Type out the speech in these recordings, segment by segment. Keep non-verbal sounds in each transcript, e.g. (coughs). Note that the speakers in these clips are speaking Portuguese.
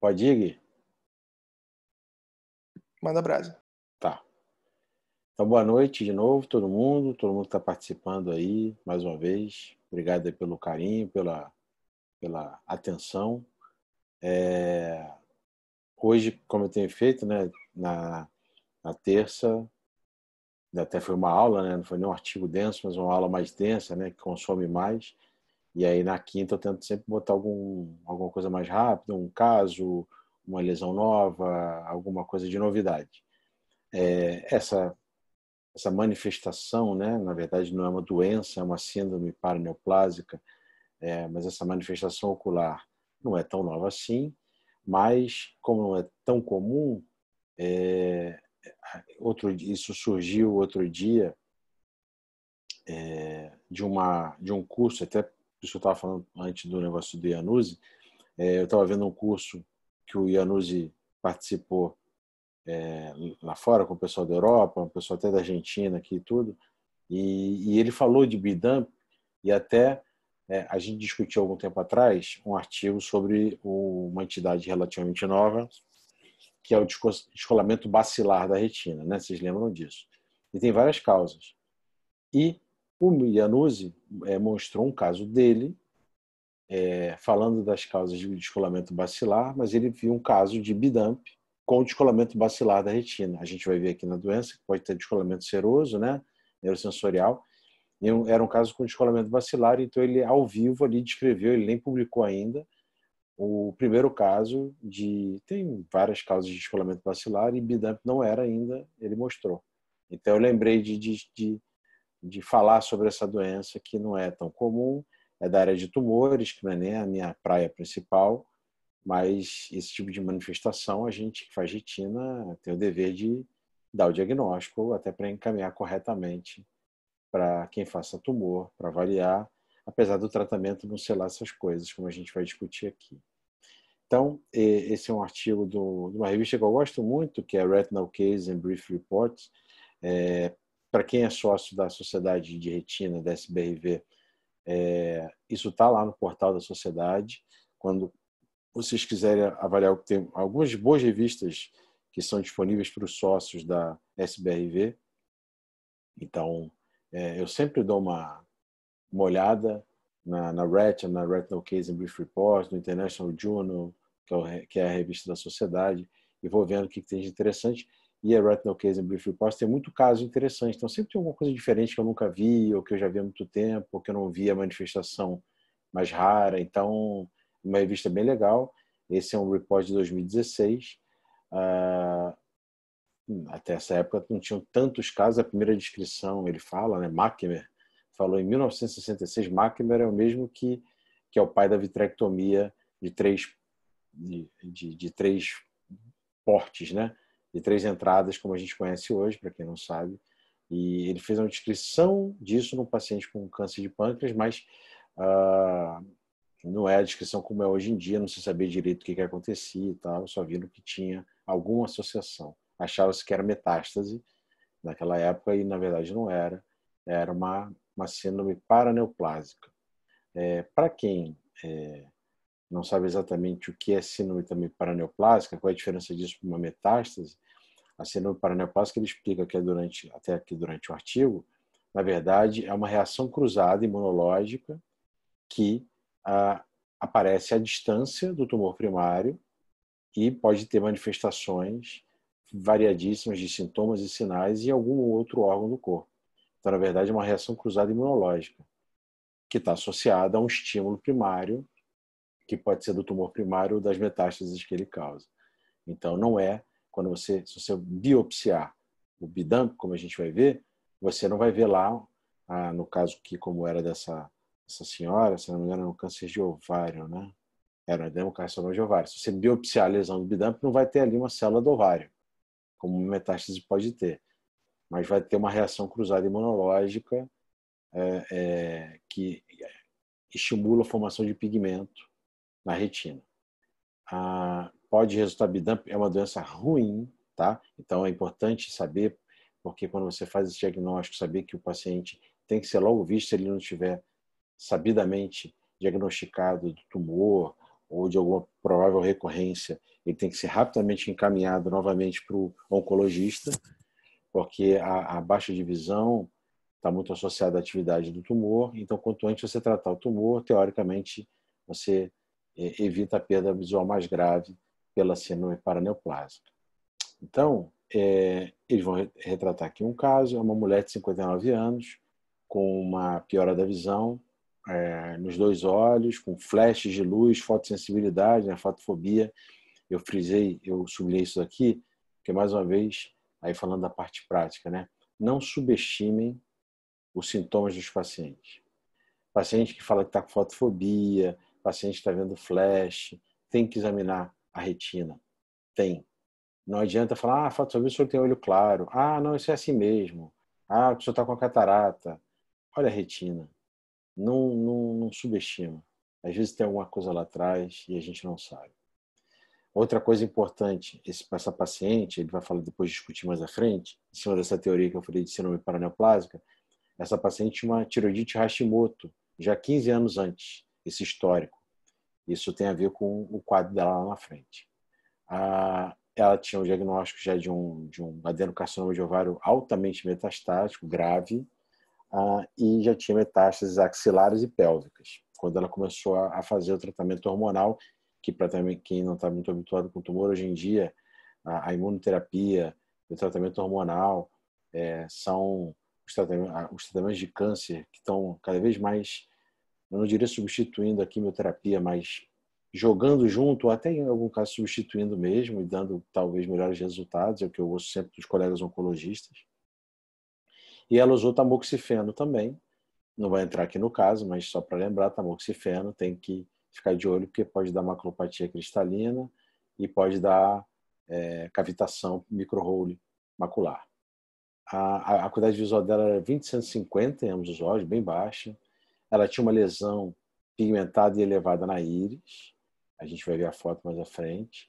Pode ir, Gui? Manda brasa. Tá. Então, boa noite de novo, todo mundo, todo mundo que está participando aí, mais uma vez. Obrigado pelo carinho, pela, pela atenção. É... Hoje, como eu tenho feito, né, na, na terça, até foi uma aula, né, não foi nem um artigo denso, mas uma aula mais densa, né, que consome mais. E aí na quinta eu tento sempre botar algum, alguma coisa mais rápida, um caso, uma lesão nova, alguma coisa de novidade. É, essa essa manifestação, né, na verdade não é uma doença, é uma síndrome paraneoplásica, é, mas essa manifestação ocular não é tão nova assim, mas como não é tão comum, é, outro isso surgiu outro dia é, de uma de um curso até isso eu estava falando antes do negócio do Iannuzzi, é, eu estava vendo um curso que o Iannuzzi participou é, lá fora com o pessoal da Europa, um pessoal até da Argentina aqui e tudo, e, e ele falou de bidump e até é, a gente discutiu algum tempo atrás um artigo sobre o, uma entidade relativamente nova, que é o descolamento bacilar da retina, né? Vocês lembram disso? E tem várias causas. E o Iannuzzi é, eh, mostrou um caso dele, é, falando das causas de descolamento bacilar, mas ele viu um caso de bidamp com descolamento bacilar da retina. A gente vai ver aqui na doença que pode ter descolamento seroso, né, neurosensorial. E era um caso com descolamento bacilar, então ele ao vivo ali descreveu, ele nem publicou ainda, o primeiro caso de tem várias causas de descolamento bacilar e Bidamp não era ainda, ele mostrou. Então eu lembrei de, de, de de falar sobre essa doença que não é tão comum, é da área de tumores, que não é nem a minha praia principal, mas esse tipo de manifestação a gente que faz retina tem o dever de dar o diagnóstico até para encaminhar corretamente para quem faça tumor, para avaliar, apesar do tratamento não lá essas coisas, como a gente vai discutir aqui. Então, esse é um artigo do, de uma revista que eu gosto muito, que é Retinal Case and Brief Reports, é, para quem é sócio da Sociedade de Retina, da SBRV, é, isso está lá no portal da sociedade. Quando vocês quiserem avaliar, tem algumas boas revistas que são disponíveis para os sócios da SBRV. Então, é, eu sempre dou uma, uma olhada na, na na Retinal Case and Brief Report, no International Journal, que é, o, que é a revista da sociedade, e vou vendo o que tem de interessante e a Retinal Case and Brief Reports tem muito caso interessante. Então, sempre tem alguma coisa diferente que eu nunca vi, ou que eu já vi há muito tempo, ou que eu não vi a manifestação mais rara. Então, uma revista bem legal. Esse é um report de 2016. Ah, até essa época não tinham tantos casos. A primeira descrição, ele fala, né, Macmer, falou em 1966. Macmer é o mesmo que, que é o pai da vitrectomia de três, de, de, de três portes, né? de três entradas, como a gente conhece hoje, para quem não sabe. E ele fez uma descrição disso num paciente com câncer de pâncreas, mas ah, não é a descrição como é hoje em dia, não se sabia direito o que, que acontecia e tal, só viram que tinha alguma associação. Achava-se que era metástase naquela época e, na verdade, não era. Era uma, uma síndrome paraneoplásica. É, para quem é, não sabe exatamente o que é síndrome também paraneoplásica, qual é a diferença disso para uma metástase. A síndrome paraneoplásica ele explica que é durante, até aqui durante o artigo, na verdade, é uma reação cruzada imunológica que ah, aparece à distância do tumor primário e pode ter manifestações variadíssimas de sintomas e sinais em algum outro órgão do corpo. Então, na verdade, é uma reação cruzada imunológica que está associada a um estímulo primário que pode ser do tumor primário ou das metástases que ele causa. Então, não é quando você, se você biopsiar o bidanco, como a gente vai ver, você não vai ver lá, ah, no caso que como era dessa senhora, se não me engano, era um câncer de ovário, né? Era né? um câncer de ovário. Se você biopsiar a lesão do bidanco, não vai ter ali uma célula do ovário, como metástase pode ter. Mas vai ter uma reação cruzada imunológica é, é, que estimula a formação de pigmento na retina. Ah, pode resultar bidamp, é uma doença ruim, tá? Então é importante saber, porque quando você faz esse diagnóstico, saber que o paciente tem que ser logo visto se ele não tiver sabidamente diagnosticado do tumor ou de alguma provável recorrência, ele tem que ser rapidamente encaminhado novamente para o oncologista, porque a, a baixa divisão está muito associada à atividade do tumor. Então, quanto antes você tratar o tumor, teoricamente, você evita a perda visual mais grave pela síndrome paraneoplásica. Então, é, eles vão retratar aqui um caso, é uma mulher de 59 anos, com uma piora da visão é, nos dois olhos, com flashes de luz, fotossensibilidade, né, fotofobia. Eu frisei, eu sublinhei isso aqui, porque mais uma vez, aí falando da parte prática, né? Não subestimem os sintomas dos pacientes. Paciente que fala que está com fotofobia, paciente está vendo flash, tem que examinar a retina. Tem. Não adianta falar, ah, fato sobre isso, o senhor tem olho claro. Ah, não, isso é assim mesmo. Ah, o senhor está com a catarata. Olha a retina. Não, não, não subestima. Às vezes tem alguma coisa lá atrás e a gente não sabe. Outra coisa importante, esse essa paciente, ele vai falar depois discutir mais à frente, em cima dessa teoria que eu falei de síndrome paraneoplásica, essa paciente tinha uma tiroidite Hashimoto já 15 anos antes, esse histórico. Isso tem a ver com o quadro dela lá na frente. Ah, ela tinha o um diagnóstico já de um, de um adenocarcinoma de ovário altamente metastático, grave, ah, e já tinha metástases axilares e pélvicas, quando ela começou a, a fazer o tratamento hormonal, que para quem não está muito habituado com tumor hoje em dia, a, a imunoterapia, o tratamento hormonal, é, são os tratamentos, os tratamentos de câncer que estão cada vez mais eu não diria substituindo a quimioterapia, mas jogando junto, até em algum caso substituindo mesmo e dando talvez melhores resultados, é o que eu ouço sempre dos colegas oncologistas. E ela usou tamoxifeno também, não vai entrar aqui no caso, mas só para lembrar, tamoxifeno tem que ficar de olho porque pode dar macropatia cristalina e pode dar é, cavitação microhole macular. A, a acuidade visual dela era 20 150 em ambos os olhos, bem baixa. Ela tinha uma lesão pigmentada e elevada na íris, a gente vai ver a foto mais à frente,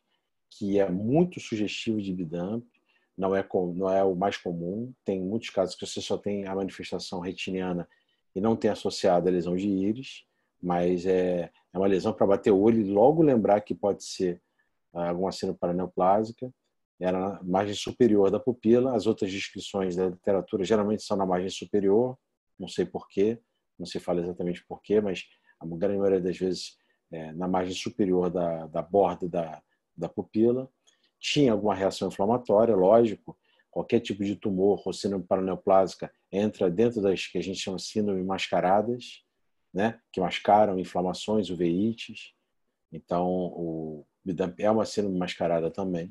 que é muito sugestivo de bidamp, não é, não é o mais comum. Tem muitos casos que você só tem a manifestação retiniana e não tem associada a lesão de íris, mas é, é uma lesão para bater o olho e logo lembrar que pode ser ah, alguma síndrome paraneoplásica. Era na é margem superior da pupila, as outras descrições da literatura geralmente são na margem superior, não sei porquê não se fala exatamente porquê, mas a grande maioria das vezes é, na margem superior da, da borda da, da pupila. Tinha alguma reação inflamatória, lógico, qualquer tipo de tumor ou síndrome paraneoplásica entra dentro das que a gente chama síndrome mascaradas, né? que mascaram inflamações, uveites. Então, o é uma síndrome mascarada também.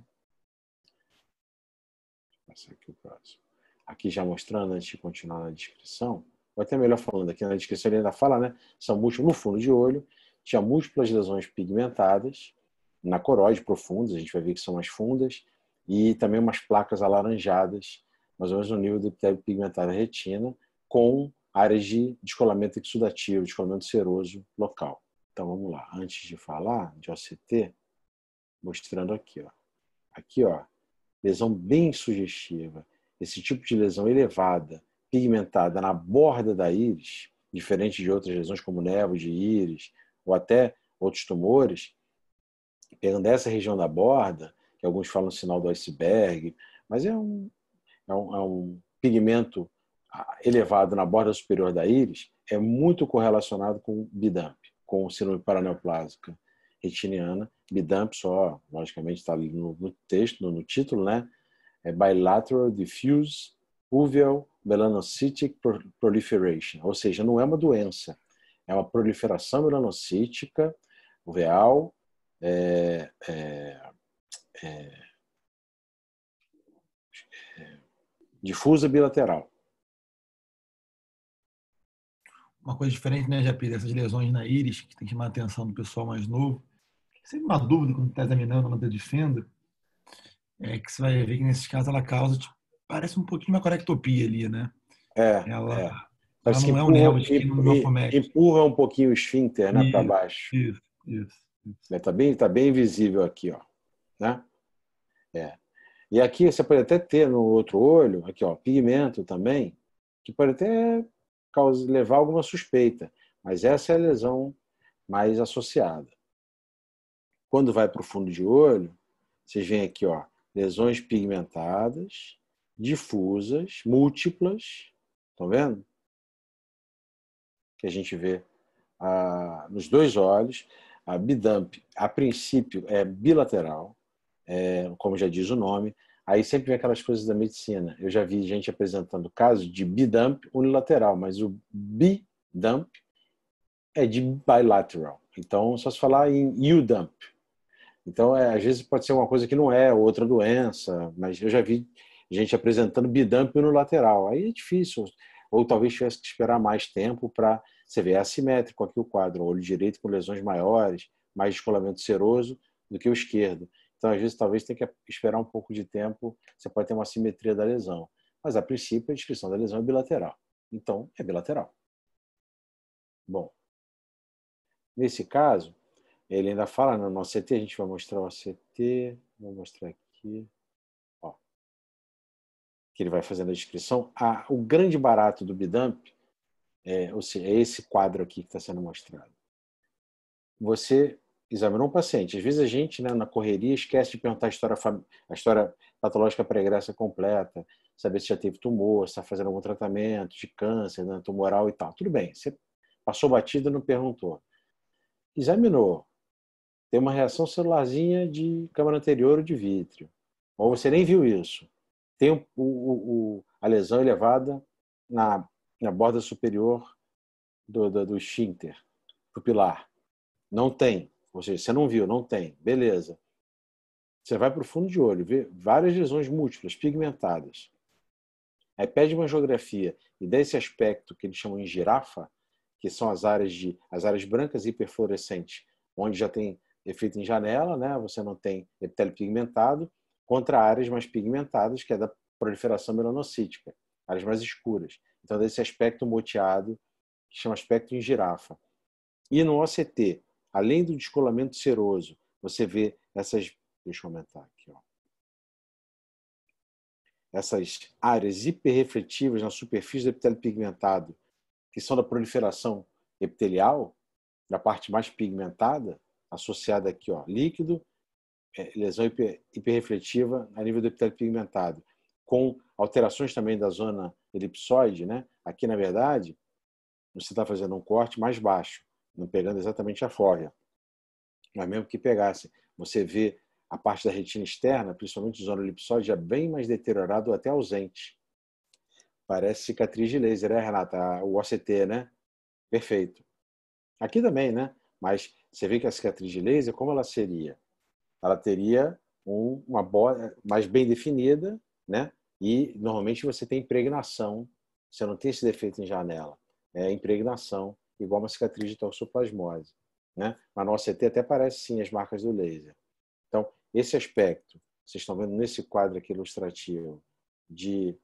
Vou passar aqui o próximo. Aqui já mostrando, antes de continuar na descrição, ou até melhor falando, aqui na descrição ele ainda fala, né? São múltiplos no fundo de olho, tinha múltiplas lesões pigmentadas, na coroide profundas, a gente vai ver que são mais fundas, e também umas placas alaranjadas, mais ou menos no nível do epitélio pigmentado da retina, com áreas de descolamento exudativo, descolamento seroso local. Então vamos lá, antes de falar de OCT, mostrando aqui, ó. Aqui, ó, lesão bem sugestiva. Esse tipo de lesão elevada, pigmentada na borda da íris, diferente de outras lesões como nervos de íris ou até outros tumores, pegando essa região da borda, que alguns falam sinal do iceberg, mas é um, é um, é um pigmento ah, elevado na borda superior da íris, é muito correlacionado com bidamp, com síndrome paraneoplásica retiniana. Bidamp só, logicamente, está ali no, no texto, no, no título, né? É Bilateral Diffuse Uveal melanocytic proliferation, ou seja, não é uma doença, é uma proliferação melanocítica uveal é, é, é, é difusa bilateral. Uma coisa diferente, né, Japir, dessas lesões na íris, que tem que chamar a atenção do pessoal mais novo. Sempre uma dúvida quando está examinando uma de fenda, é que você vai ver que nesses casos ela causa tipo, parece um pouquinho uma corectopia ali, né? É. Ela, é. Parece ela não que empurra, é um de que é empurra um pouquinho o esfíncter né, para baixo. Isso, isso. Tá, bem, tá bem visível aqui, ó. Né? É. E aqui você pode até ter no outro olho, aqui, ó, pigmento também, que pode até causar, levar alguma suspeita. Mas essa é a lesão mais associada. Quando vai para o fundo de olho, vocês veem aqui, ó, lesões pigmentadas, difusas, múltiplas, estão tá vendo? Que a gente vê nos dois olhos. A bidamp, a princípio, é bilateral, é, como já diz o nome. Aí sempre vem aquelas coisas da medicina. Eu já vi gente apresentando casos de bidamp unilateral, mas o bidamp é de bilateral. Então, só se falar em UDAMP. Então, é, às vezes pode ser uma coisa que não é outra doença, mas eu já vi gente apresentando bidampio no lateral. Aí é difícil. Ou talvez tivesse que esperar mais tempo para. Você vê, é assimétrico aqui o quadro, o olho direito com lesões maiores, mais descolamento seroso do que o esquerdo. Então, às vezes, talvez tenha que esperar um pouco de tempo, você pode ter uma simetria da lesão. Mas, a princípio, a descrição da lesão é bilateral. Então, é bilateral. Bom, nesse caso, ele ainda fala no nosso CT, a gente vai mostrar o CT, vou mostrar aqui que ele vai fazendo a descrição, a, o grande barato do Bidamp, é, ou seja, é esse quadro aqui que está sendo mostrado. Você examinou um paciente. Às vezes a gente, né, na correria, esquece de perguntar a história, a história patológica pregressa completa, saber se já teve tumor, se está fazendo algum tratamento de câncer, né, tumoral e tal. Tudo bem, você passou batida, e não perguntou. Examinou. Tem uma reação celularzinha de câmara anterior ou de vítreo. Ou você nem viu isso tem o, o, o, a lesão elevada na, na borda superior do, do, do esfíncter, do pilar. Não tem. Ou seja, você não viu, não tem. Beleza. Você vai para o fundo de olho, vê várias lesões múltiplas, pigmentadas. Aí pede uma geografia e dá esse aspecto que eles chamam em girafa, que são as áreas de as áreas brancas e hiperfluorescentes, onde já tem efeito em janela, né? Você não tem epitélio pigmentado contra áreas mais pigmentadas, que é da proliferação melanocítica, áreas mais escuras. Então, é desse aspecto moteado, que chama aspecto em girafa. E no OCT, além do descolamento seroso, você vê essas. Deixa eu aumentar aqui, ó. Essas áreas hiperrefletivas na superfície do epitélio pigmentado, que são da proliferação epitelial, da parte mais pigmentada, associada aqui, ó, líquido é, lesão hiperrefletiva a nível do epitélio pigmentado, com alterações também da zona elipsoide, né? Aqui, na verdade, você está fazendo um corte mais baixo, não pegando exatamente a fórrea. Mas mesmo que pegasse, você vê a parte da retina externa, principalmente a zona elipsoide, já é bem mais deteriorada ou até ausente. Parece cicatriz de laser, né, Renata? O OCT, né? Perfeito. Aqui também, né? Mas você vê que a cicatriz de laser, como ela seria? ela teria um, uma borda mais bem definida, né? E normalmente você tem impregnação, você não tem esse defeito em janela, é impregnação, igual uma cicatriz de toxoplasmose, né? Mas no OCT até parece sim as marcas do laser. Então, esse aspecto, vocês estão vendo nesse quadro aqui ilustrativo de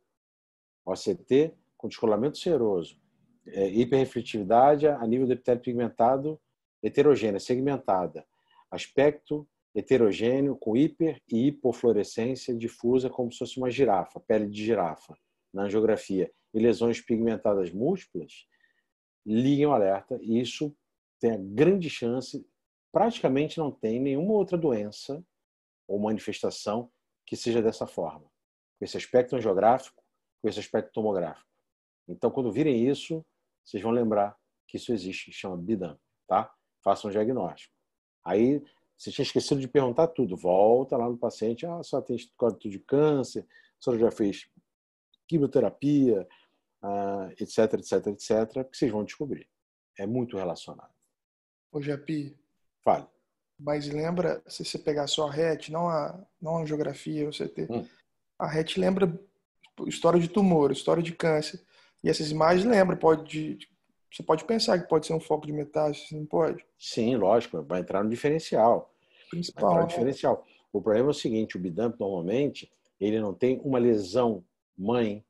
OCT com descolamento seroso, é, hiperrefletividade a nível do epitélio pigmentado heterogênea, segmentada, aspecto heterogêneo, com hiper e hipofluorescência difusa, como se fosse uma girafa, pele de girafa, na angiografia, e lesões pigmentadas múltiplas, liguem o alerta. E isso tem a grande chance, praticamente não tem nenhuma outra doença ou manifestação que seja dessa forma, com esse aspecto angiográfico, com esse aspecto tomográfico. Então, quando virem isso, vocês vão lembrar que isso existe, chama BIDAM, tá? Façam um diagnóstico. Aí, você tinha esquecido de perguntar tudo. Volta lá no paciente, ah, só tem código de câncer, a já fez quimioterapia, ah, etc, etc, etc, que vocês vão descobrir. É muito relacionado. Ô, Japi. Fale. Mas lembra, se você pegar só a RET, não a, não a geografia, você Hum. A RET lembra história de tumor, história de câncer. E essas imagens lembram, pode você pode pensar que pode ser um foco de metástase, não pode? Sim, lógico, vai entrar no diferencial principal. é o diferencial. O problema é o seguinte, o bidump normalmente, ele não tem uma lesão mãe,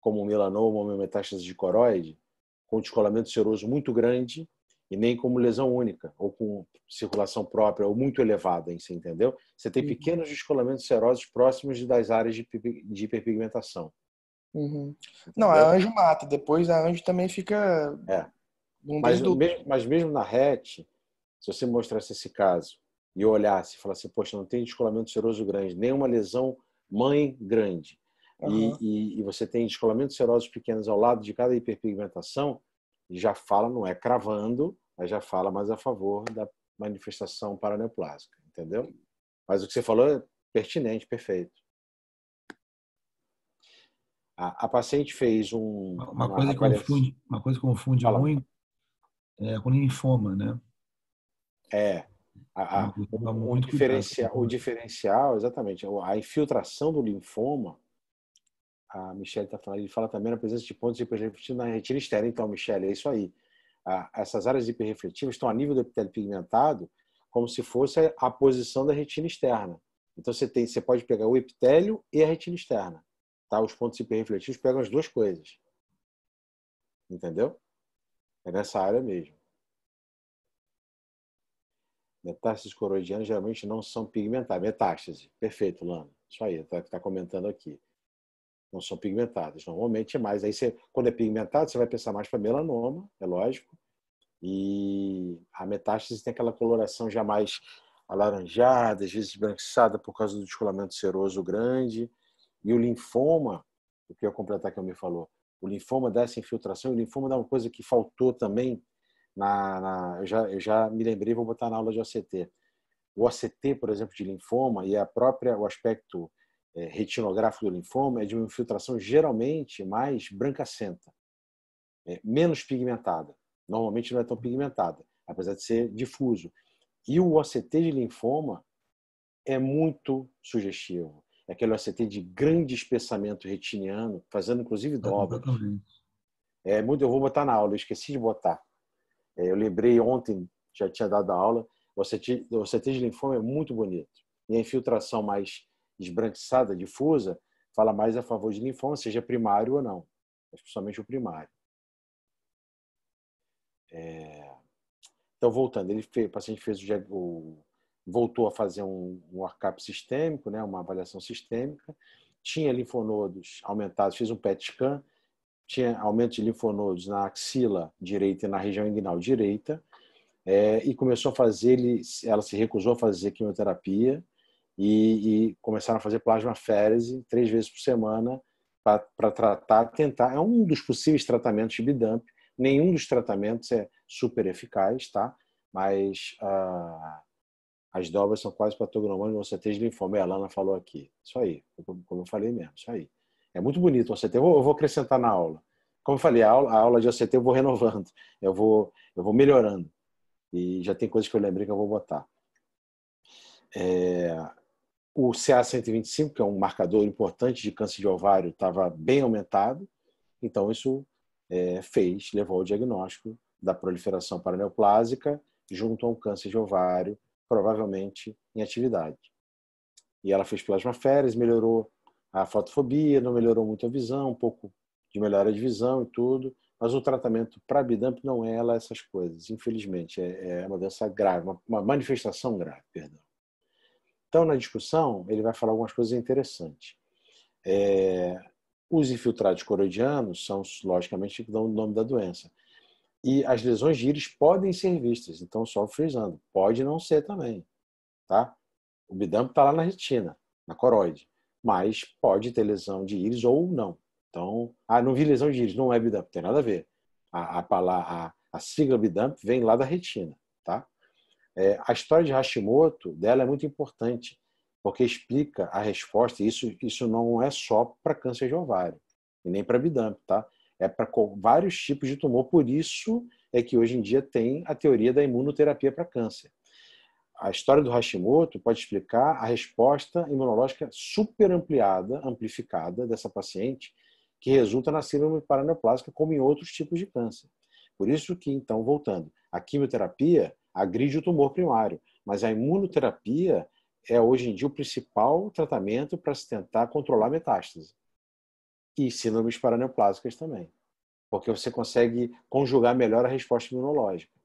como o melanoma ou metástase de coroide, com descolamento seroso muito grande e nem como lesão única ou com circulação própria ou muito elevada, hein, você entendeu? Você tem uhum. pequenos descolamentos serosos próximos das áreas de, de hiperpigmentação. Uhum. Não, a é anjo mata. Depois a anjo também fica... É. Um mas, mesmo, mas mesmo na RET, se você mostrasse esse caso e eu olhasse e falasse, poxa, não tem descolamento seroso grande, nenhuma lesão mãe grande, uhum. e, e, e, você tem descolamentos serosos pequenos ao lado de cada hiperpigmentação, já fala, não é cravando, mas já fala mais a favor da manifestação paraneoplásica, entendeu? Mas o que você falou é pertinente, perfeito. A, a paciente fez um... Uma, uma coisa, avaliação. confunde, uma coisa confunde fala. muito é, com linfoma, né? É, a, a, o, diferencial, o assim, né? diferencial, exatamente, a infiltração do linfoma, a Michelle está falando, ele fala também na presença de pontos hiperrefletivos na retina externa. Então, Michelle, é isso aí. essas áreas hiperrefletivas estão a nível do epitélio pigmentado, como se fosse a posição da retina externa. Então, você, tem, você pode pegar o epitélio e a retina externa. Tá? Os pontos hiperrefletivos pegam as duas coisas. Entendeu? É nessa área mesmo. Metástases coroidianas geralmente não são pigmentadas. Metástase, perfeito, Lano. Isso aí, está tá comentando aqui. Não são pigmentadas, normalmente é mais. Aí você, quando é pigmentado, você vai pensar mais para melanoma, é lógico. E a metástase tem aquela coloração já mais alaranjada, às vezes esbranquiçada por causa do descolamento seroso grande. E o linfoma, o que eu ia completar que eu me falou, o linfoma dá essa infiltração, o linfoma dá é uma coisa que faltou também na, na eu, já, eu já me lembrei, vou botar na aula de OCT. O OCT, por exemplo, de linfoma e a própria o aspecto é, retinográfico do linfoma é de uma infiltração geralmente mais brancacenta, é, menos pigmentada. Normalmente não é tão pigmentada, apesar de ser difuso. E o OCT de linfoma é muito sugestivo. É aquele OCT de grande espessamento retiniano, fazendo inclusive é, dobras. É muito, eu vou botar na aula, eu esqueci de botar. É, eu lembrei ontem, já tinha dado a aula, o CT de linfoma é muito bonito. E a infiltração mais esbranquiçada, difusa, fala mais a favor de linfoma, seja primário ou não, principalmente o primário. É... Então, voltando, ele fez, o paciente fez o, voltou a fazer um, um arcap sistêmico, né, uma avaliação sistêmica, tinha linfonodos aumentados, fez um PET scan, tinha aumento de linfonodos na axila direita e na região inguinal direita, é, e começou a fazer, ele, ela se recusou a fazer quimioterapia e, e começaram a fazer plasmaférese três vezes por semana para tratar, tentar, é um dos possíveis tratamentos de bidamp, nenhum dos tratamentos é super eficaz, tá? Mas ah, as dobras são quase patognomônicas, você tem linfoma, a Alana falou aqui, isso aí, como eu falei mesmo, isso aí. É muito bonito o ACT. Eu vou, acrescentar na aula. Como eu falei, a aula, a aula de ACT eu vou renovando, (laughs) eu vou, eu vou melhorando. E já tem coisas que eu lembrei que eu vou botar. É, o CA125, que é um marcador importante de câncer de ovário, estava bem aumentado. Então, isso é, fez, levou ao diagnóstico da proliferação paraneoplásica junto a um câncer de ovário, provavelmente em atividade. E ela fez plasmaféres, melhorou a fotofobia, não melhorou muito a visão, um pouco de melhora de visão e tudo, mas o tratamento para BIDAMP não é ela essas coisas, infelizmente. É, é uma doença grave, uma, manifestação grave, perdão. Então, na discussão, ele vai falar algumas coisas interessantes. É, os infiltrados coroidianos são, logicamente, que dão o nome da doença. E as lesões de íris podem ser vistas, então só frisando, pode não ser também, tá? O BIDAMP está lá na retina, na coroide mas pode ter lesão de íris ou não. Então, ah, não vi lesão de íris, não é bidump, tem nada a ver. A, a, a, a sigla bidump vem lá da retina, tá? É, a história de Hashimoto dela é muito importante, porque explica a resposta, e isso, isso não é só para câncer de ovário, e nem para bidump, tá? É para vários tipos de tumor, por isso é que hoje em dia tem a teoria da imunoterapia para câncer a história do Hashimoto pode explicar a resposta imunológica superampliada, amplificada dessa paciente, que resulta na síndrome paraneoplásica, como em outros tipos de câncer. Por isso que, então, voltando, a quimioterapia agride o tumor primário, mas a imunoterapia é hoje em dia o principal tratamento para se tentar controlar a metástase. E síndromes paraneoplásicas também, porque você consegue conjugar melhor a resposta imunológica.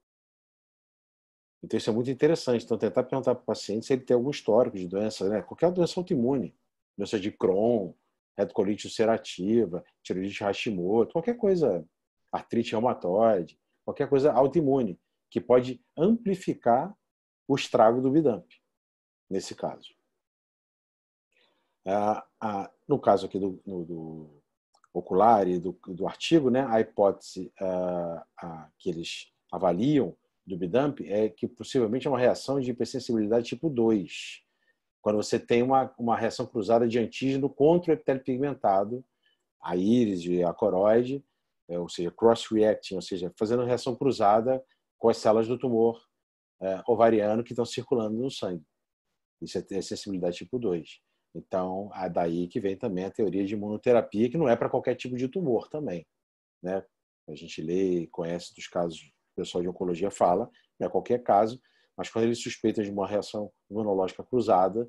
Então, isso é muito interessante. Então, tentar perguntar para o paciente se ele tem algum histórico de doença, né? qualquer doença autoimune, doença de Crohn, retocolite ulcerativa, tiroidite Hashimoto, qualquer coisa, artrite reumatoide, qualquer coisa autoimune, que pode amplificar o estrago do Bidamp, nesse caso. Ah, ah, no caso aqui do, no, do ocular e do, do, artigo, né, a hipótese ah, que eles avaliam do Bidamp é que possivelmente é uma reação de hipersensibilidade tipo 2, quando você tem uma, uma reação cruzada de antígeno contra o epitélio pigmentado, a íris e a coroide, é, ou seja, cross-reacting, ou seja, fazendo reação cruzada com as células do tumor é, ovariano que estão circulando no sangue. Isso é, é sensibilidade tipo 2. Então, é daí que vem também a teoria de imunoterapia, que não é para qualquer tipo de tumor também. Né? A gente lê e conhece dos casos o pessoal de oncologia fala, não é qualquer caso, mas quando eles suspeitam de uma reação imunológica cruzada,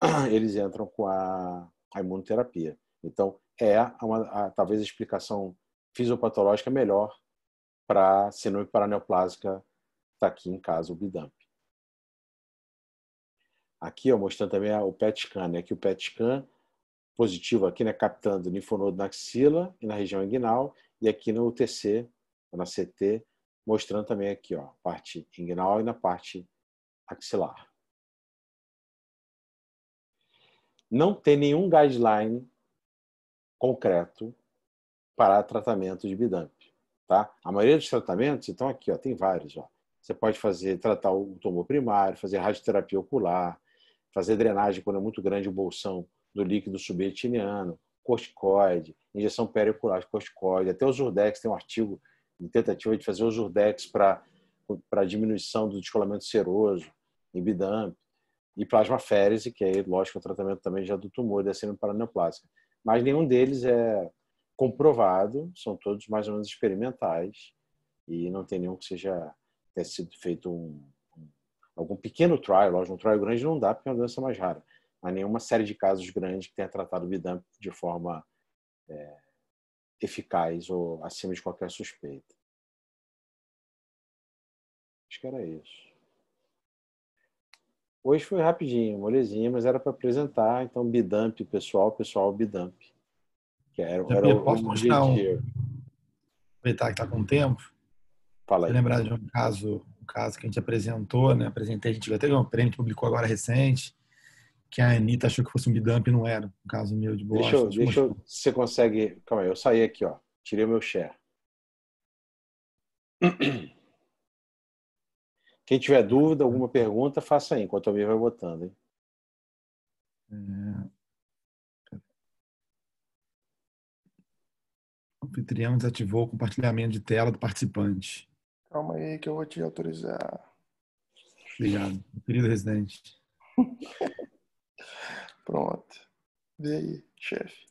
(clears throat) eles entram com a, a imunoterapia. Então, é uma, a, talvez a explicação fisiopatológica melhor para síndrome paraneoplásica está aqui em casa, o BIDAMP. Aqui, ó, mostrando também o PET scan, né? Aqui o PET scan positivo aqui, né? Captando linfonodo na axila e na região inguinal, e aqui no UTC, na CT, mostrando também aqui, ó, parte inguinal e na parte axilar. Não tem nenhum guideline concreto para tratamento de bidamp, tá? A maioria dos tratamentos, então aqui, ó, tem vários, ó. Você pode fazer tratar o tumor primário, fazer radioterapia ocular, fazer drenagem quando é muito grande o bolsão do líquido subetiniano, corticoide, injeção periocular de corticoide, até os urdex tem um artigo em tentativa de fazer os urdex para para diminuição do descolamento seroso, bidamp e plasmaférese, que é, lógico, o tratamento também já do tumor da síndrome paraneoplásica. Mas nenhum deles é comprovado, são todos mais ou menos experimentais, e não tem nenhum que seja tenha sido feito um, algum pequeno trial, lógico, um trial grande não dá, porque é uma doença mais rara, mas nenhuma série de casos grandes que tenha tratado o BIDAMP de forma é, eficaz ou acima de qualquer suspeita. Acho que era isso. Hoje foi rapidinho, molezinha, mas era para apresentar, então bidump pessoal, pessoal bidump. Quero. era, posso continuar? objetivo. Um... Aproveitar que está com tempo. Fala aí. Lembrar de um caso, um caso que a gente apresentou, né? Apresentei, a gente até ganhou um prêmio, publicou agora recente, que a Anitta achou que fosse um bidump e não era. No caso meu de boa. Deixa eu, deixa eu, você consegue. Calma aí, eu saí aqui, ó. Tirei o meu share. (clears throat) Quem tiver dúvida, alguma pergunta, faça aí, enquanto a minha vai botando. Hein? É... O anfitrião desativou o compartilhamento de tela do participante. Calma aí que eu vou te autorizar. Obrigado, querido residente. (laughs) Pronto. Vê aí, chefe.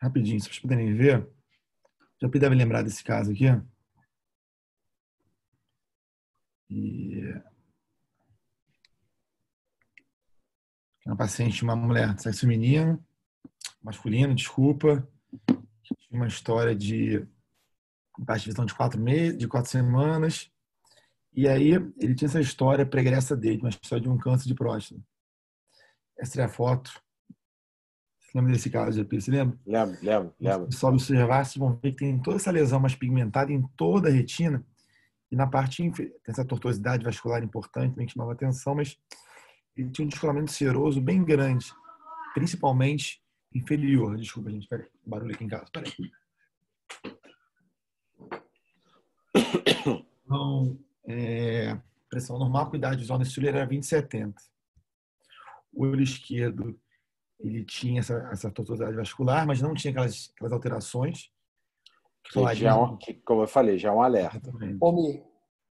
Rapidinho, se vocês puderem ver. Já deve lembrar desse caso aqui. E... É uma paciente, uma mulher de sexo menino, masculino, desculpa, tinha uma história de baixa visão de quatro meses, de quatro semanas, e aí ele tinha essa história pregressa dele, uma história de um câncer de próstata. Essa é a foto. Você lembra desse caso, JP? Você lembra? Lembro, lembro, lembro. Sobe observar, vocês vão ver que tem toda essa lesão mais pigmentada em toda a retina. E na parte inferior, tem essa tortuosidade vascular importante, também que chamava atenção, mas ele tinha um descolamento seroso bem grande, principalmente inferior. Desculpa, gente, peraí, barulho aqui em casa, peraí. (coughs) Então, é, pressão normal com idade de zona estilera era 20,70. O olho esquerdo ele tinha essa, essa tortuosidade vascular, mas não tinha aquelas, aquelas alterações. Que, que já, é um, que, como eu falei, já é um alerta. Omi,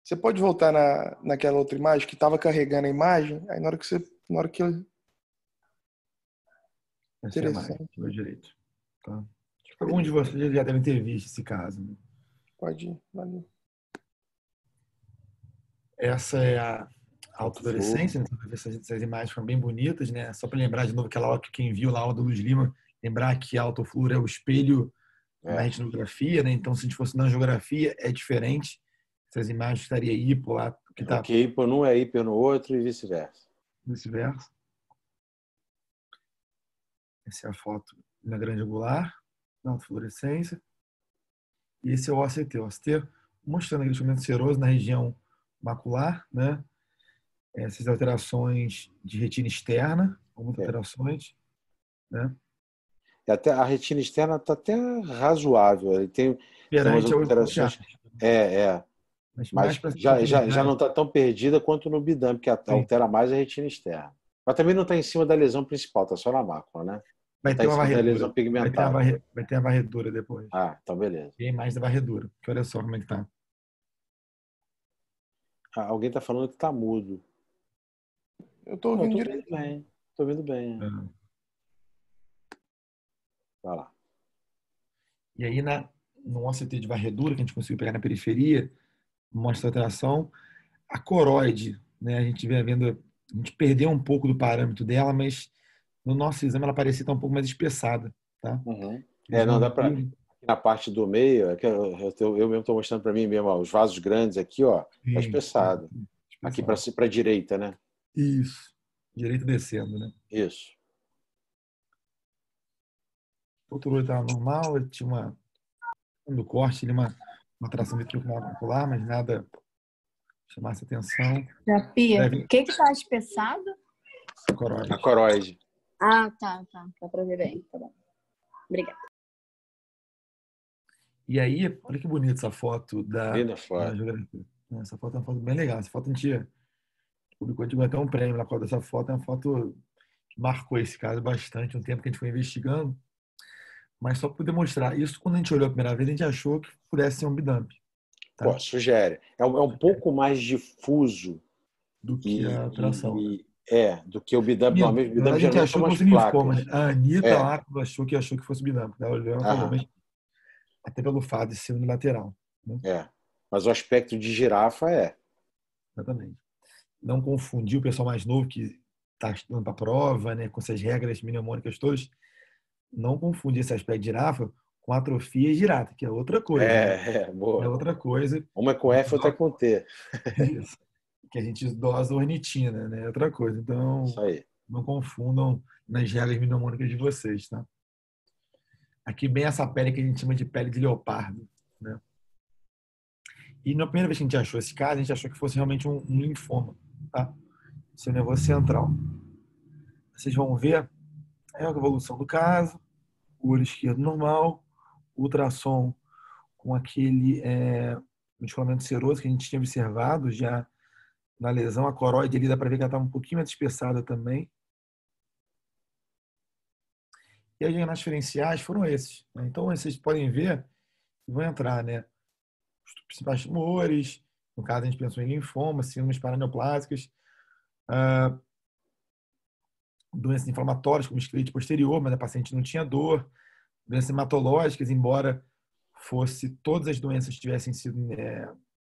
você pode voltar na, naquela outra imagem que estava carregando a imagem? Aí na hora que você. Na hora que eu... É Interessante. mais, direito. Tá? Algum de vocês já devem ter visto esse caso. Né? Pode ir, valeu. Essa é a autoadolescência, né? Então, essas, essas imagens foram bem bonitas, né? Só para lembrar de novo aquela aula que quem viu lá a aula do Luiz Lima, lembrar que a autoflúor é o espelho é. na retinografia, né? Então, se a gente fosse na geografia, é diferente. Essas imagens estaria hipo lá. Que tá... Porque hipo não é hipo no outro e vice-versa. Vice-versa. Essa é a foto na grande angular, na autofluorescência. E esse é o OCT. O OCT mostrando aquele instrumento seroso na região macular, né? essas alterações de retina externa, muitas é. alterações. Né? Até a retina externa está até razoável. Ele tem, Perante tem é alterações. Né? É, é. Mas, mas já, já, já não está tão perdida quanto no Bidam, que altera Sim. mais a retina externa. Mas também não está em cima da lesão principal, está só na mácula, né? Vai tá ter, uma varredura, vai, ter varre... vai ter a varredura depois. Ah, então beleza. e mais da varredura, porque olha só como é que está. Ah, alguém está falando que está mudo. Eu estou ah, ouvindo tô direito. bem. Estou ouvindo bem. É. Vai lá. E aí, na, né, no OCT de varredura, que a gente conseguiu pegar na periferia, mostra a atração, a coroide, né? A gente vem vendo, a gente perdeu um pouco do parâmetro dela, mas no nosso exame ela parecia estar um pouco mais espessada, tá? Uhum. É, não, dá para na parte do meio, é eu, eu mesmo estou mostrando para mim mesmo, ó, os vasos grandes aqui, ó, tá Sim, tá espessado. É aqui para a direita, né? Isso. Direita descendo, né? Isso. O outro olho estava normal, ele tinha uma. do corte, ele uma, uma tração ventricular, mas nada chamasse atenção. Terapia. O que está espessado? A coroide. A coroide. Ah, tá, tá. Dá para ver bem. Tá bom. Obrigada. E aí, olha que bonita essa foto da. Linda foto. É, essa foto é uma foto bem legal. Essa foto a gente publicou, a gente ganhou até um prêmio na qual dessa foto. É uma foto que marcou esse caso bastante, um tempo que a gente foi investigando. Mas só para demonstrar, isso quando a gente olhou a primeira vez, a gente achou que pudesse ser um bidump. Tá? Pô, sugere. É um, é um pouco mais difuso do que e, a tração. Né? E, é, do que o bidump. Não, bidump a gente achou que fosse ficou, a Anitta é. lá achou que achou que fosse bidump. Ela olhou e até pelo fato de ser unilateral. Né? É, mas o aspecto de girafa é. Exatamente. Não confundir o pessoal mais novo que está estudando para a prova, né, com essas regras mnemônicas todas, não confundir esse aspecto de girafa com atrofia girata, que é outra coisa. É, né? é, boa. É outra coisa. Uma é com F, outra é com T. Isso. Que a gente dosa ornitina, né? É outra coisa. Então, não confundam nas regras mnemônicas de vocês, tá? Aqui bem essa pele que a gente chama de pele de leopardo, né? E na primeira vez que a gente achou esse caso, a gente achou que fosse realmente um, um linfoma, tá? Seu é nervoso central. Vocês vão ver é a evolução do caso, o olho esquerdo normal, ultrassom com aquele é, medicamento seroso que a gente tinha observado já na lesão, a coroide ali dá para ver que ela estava tá um pouquinho mais dispersada também. E as transferenciais foram esses. Né? Então, vocês podem ver, vão entrar, né? Os principais tumores, no caso a gente pensou em linfoma, síndromes paraneoplásicas, ah, doenças inflamatórias, como esclerite posterior, mas a paciente não tinha dor, doenças hematológicas, embora fosse todas as doenças tivessem sido, né,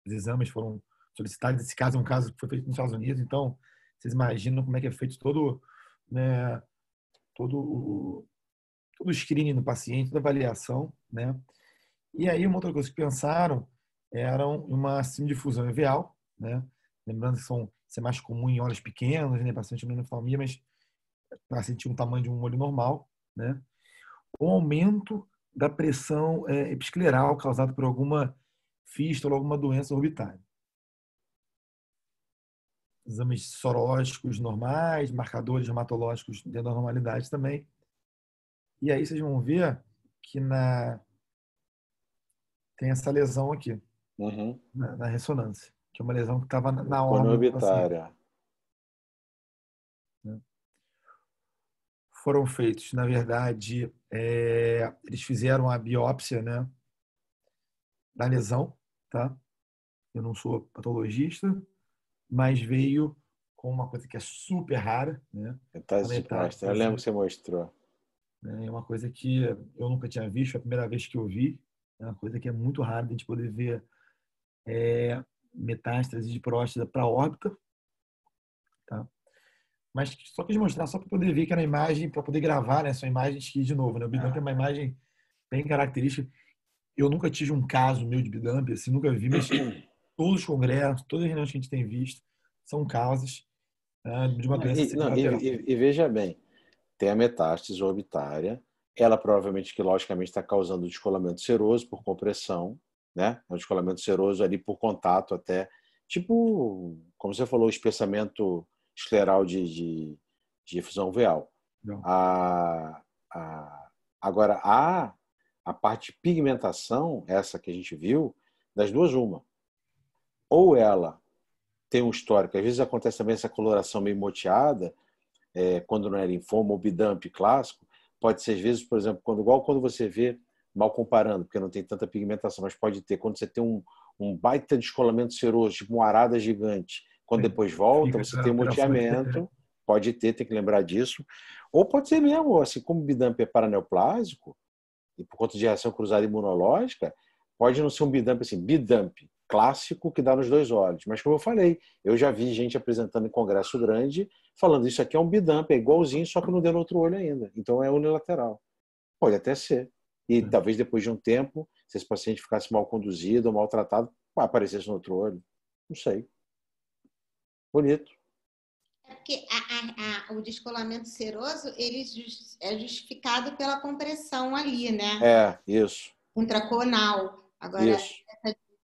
os exames foram solicitados, esse caso é um caso que foi feito nos Estados Unidos, então vocês imaginam como é que é feito todo, né, todo o, todo o screening do paciente, toda a avaliação, né? E aí, uma outra coisa que pensaram era uma síndrome de fusão né? Lembrando que são, isso é mais comum em olhos pequenos, né? Paciente com oftalmia, mas paciente sentir um tamanho de um olho normal, né? O aumento da pressão é, episcleral causada por alguma fístula, alguma doença orbitária. Exames sorológicos normais, marcadores hematológicos dentro da normalidade também. E aí vocês vão ver que na tem essa lesão aqui, uhum. na, na, ressonância, que é uma lesão que estava na, órbita hora. Né? Foram feitos, na verdade, é, eles fizeram a biópsia né, da lesão, tá? Eu não sou patologista, mas veio com uma coisa que é super rara, né? Metástase de próstata, eu tá lembro que você mostrou. Né? É uma coisa que eu nunca tinha visto, é a primeira vez que eu vi. É uma coisa que é muito rara a gente poder ver é, metástase de próstata para órbita. Tá? Mas só quis mostrar, só para poder ver que era imagem, para poder gravar, né? São imagens que, de novo, né? o Bidamp ah. é uma imagem bem característica. Eu nunca tive um caso meu de Bidamp, assim, nunca vi, mas (clears throat) todos os congressos, todas as reuniões que a gente tem visto, são causas né, de uma doença. Não, e, e, e veja bem, tem a metástase orbitária, ela provavelmente que logicamente está causando descolamento seroso por compressão, né? Um descolamento seroso ali por contato até, tipo, como você falou, o espessamento escleral de, de, de veal. A, a, agora, a, a parte de pigmentação, essa que a gente viu, das duas uma. Ou ela tem um histórico, às vezes acontece também essa coloração meio moteada, é, quando não era infoma ou bidamp clássico, pode ser às vezes, por exemplo, quando igual quando você vê, mal comparando, porque não tem tanta pigmentação, mas pode ter quando você tem um, um baita descolamento seroso, tipo uma arada gigante, quando é, depois volta, você tem um moteamento, pode ter, tem que lembrar disso. Ou pode ser mesmo, assim, como o bidamp é paraneoplásico, e por conta de reação cruzada imunológica, pode não ser um bidamp assim, bidamp, clássico que dá nos dois olhos. Mas como eu falei, eu já vi gente apresentando em congresso grande falando isso aqui é um bidump, é igualzinho, só que não deu no outro olho ainda. Então é unilateral. Pode até ser. E é. talvez depois de um tempo, se esse paciente ficasse mal conduzido ou maltratado, aparecesse no outro olho. Não sei. Bonito. É porque a, a, a, o descolamento seroso ele just, é justificado pela compressão ali, né? É, isso. Intraconal. Agora, isso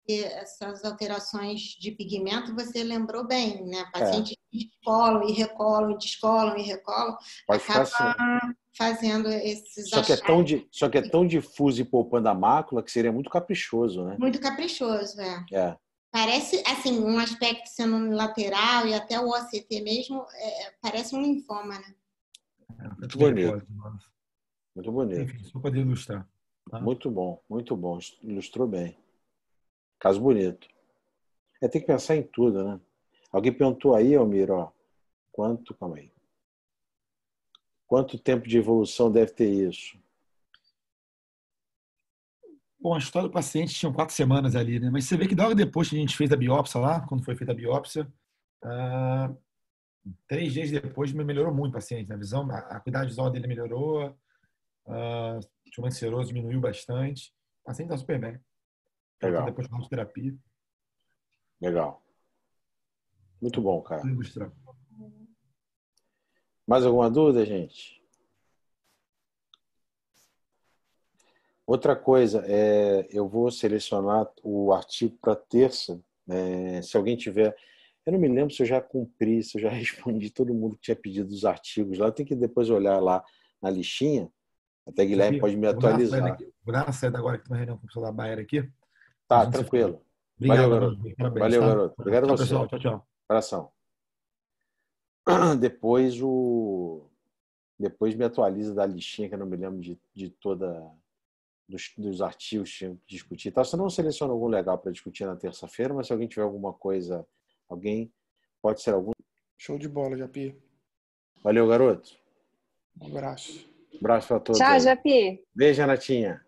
essas alterações de pigmento, você lembrou bem, né? Pacientes é. descolam e recolam, descolam e recolam, acaba assim. fazendo esses só que, é tão de, só que é tão difuso e poupando a mácula que seria muito caprichoso, né? Muito caprichoso, é. é. Parece, assim, um aspecto sendo unilateral e até o OCT mesmo, é, é, parece um linfoma, né? É, muito bonito. Muito bonito. Enfim, só poder ilustrar. Tá? Muito bom, muito bom. Ilustrou bem. Caso bonito. É, tem que pensar em tudo, né? Alguém perguntou aí, Almir, ó, quanto, calma aí, quanto tempo de evolução deve ter isso? Bom, a história do paciente tinha quatro semanas ali, né? Mas você vê que logo depois que a gente fez a biópsia lá, quando foi feita a biópsia, uh, três dias depois melhorou muito o paciente. Né? A visão, a, qualidade visual dele melhorou, uh, o tumor seroso diminuiu bastante. O paciente está super bem. Legal. Depois de terapia. Legal. Muito bom, cara. Mais alguma dúvida, gente? Outra coisa, é, eu vou selecionar o artigo para terça. Né? Se alguém tiver. Eu não me lembro se eu já cumpri, se eu já (laughs) respondi todo mundo que tinha pedido os artigos lá. Tem que depois olhar lá na listinha. Até Guilherme pode me tá atualizar. Vou dar uma saída agora que tem uma reunião com o pessoal da Bayer aqui. Tá, tranquilo. Obrigado, Valeu, garoto. Parabéns, Valeu, tá? garoto. Obrigado a você. Pessoal, tchau, tchau. Coração. (clears throat) Depois o. Depois me atualiza da listinha, que eu não me lembro de, de toda. Dos, dos artigos que tinha que discutir. Tá? Você não seleciona algum legal para discutir na terça-feira, mas se alguém tiver alguma coisa, alguém. Pode ser algum. Show de bola, Japi. Valeu, garoto. Um abraço. Um abraço para todos. Tchau, aí. Japi. Beijo, Natinha.